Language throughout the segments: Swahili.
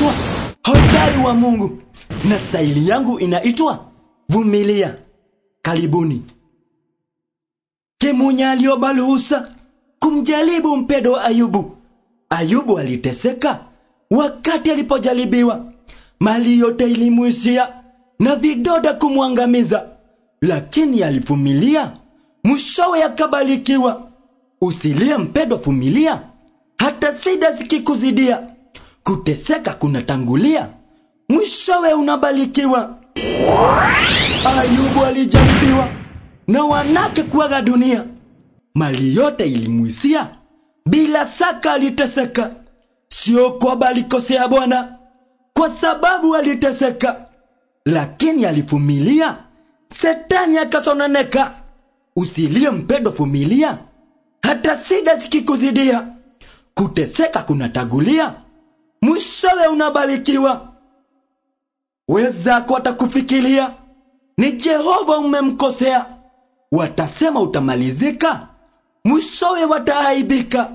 inaitwa hodari wa Mungu na staili yangu inaitwa vumilia. Karibuni kimunya Balhusa kumjaribu mpedo wa Ayubu. Ayubu aliteseka wakati alipojaribiwa, mali yote ilimwisia na vidoda kumwangamiza, lakini alivumilia, mwishowe yakabalikiwa usilia mpedo vumilia hata sida zikikuzidia kuteseka kunatangulia, mwishowe unabalikiwa Ayubu alijaribiwa na wanake kuaga dunia, mali yote ilimwisia, bila saka aliteseka. Sio kwamba alikosea Bwana, kwa sababu aliteseka, lakini alifumilia Setani akasononeka, usilie mpendo, fumilia hata sida zikikuzidia, kuteseka kunatagulia mwishowe unabarikiwa. Wenzako watakufikiria ni Jehova umemkosea, watasema utamalizika, mwishowe wataaibika.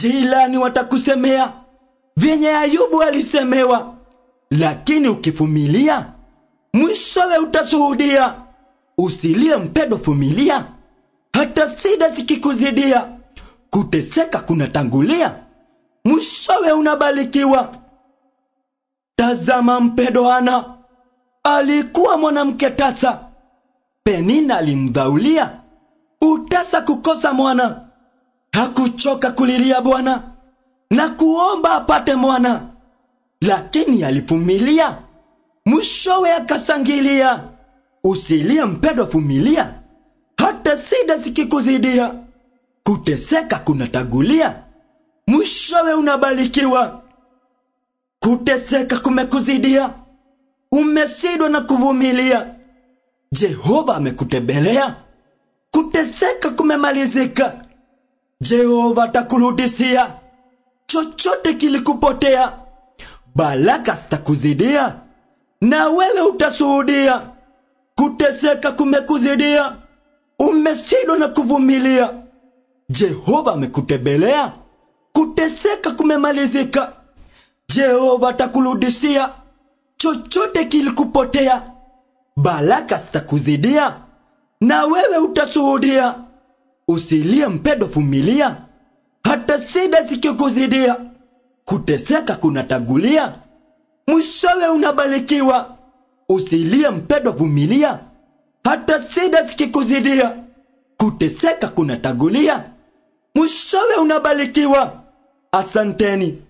Jirani watakusemea vyenye Ayubu alisemewa, lakini ukifumilia mwishowe utashuhudia. Usilie mpendo, fumilia, hata sida zikikuzidia, kuteseka kunatangulia mwishowe unabalikiwa Tazama, mpendo Hana alikuwa mwanamke tasa. Penina alimdhaulia utasa kukosa mwana. Hakuchoka kulilia Bwana na kuomba apate mwana, lakini alifumilia mwishowe akasangilia. Usilie mpedo fumilia hata sida sikikuzidia, kuteseka kunatagulia mwishowe unabarikiwa. Kuteseka kumekuzidia, umesidwa na kuvumilia, Jehova amekutembelea, kuteseka kumemalizika, Jehova atakurudishia chochote kilikupotea, baraka zitakuzidia na wewe utashuhudia. Kuteseka kumekuzidia, umesidwa na kuvumilia, Jehova amekutembelea kuteseka kumemalizika. Jehova atakurudishia chochote kilikupotea, baraka zitakuzidia na wewe utashuhudia. Usilie mpendo, vumilia hata shida zikikuzidia. Kuteseka kunatagulia mwishowe unabarikiwa. Usilie mpendo, vumilia hata shida zikikuzidia. Kuteseka kunatagulia, mwishowe unabarikiwa asanteni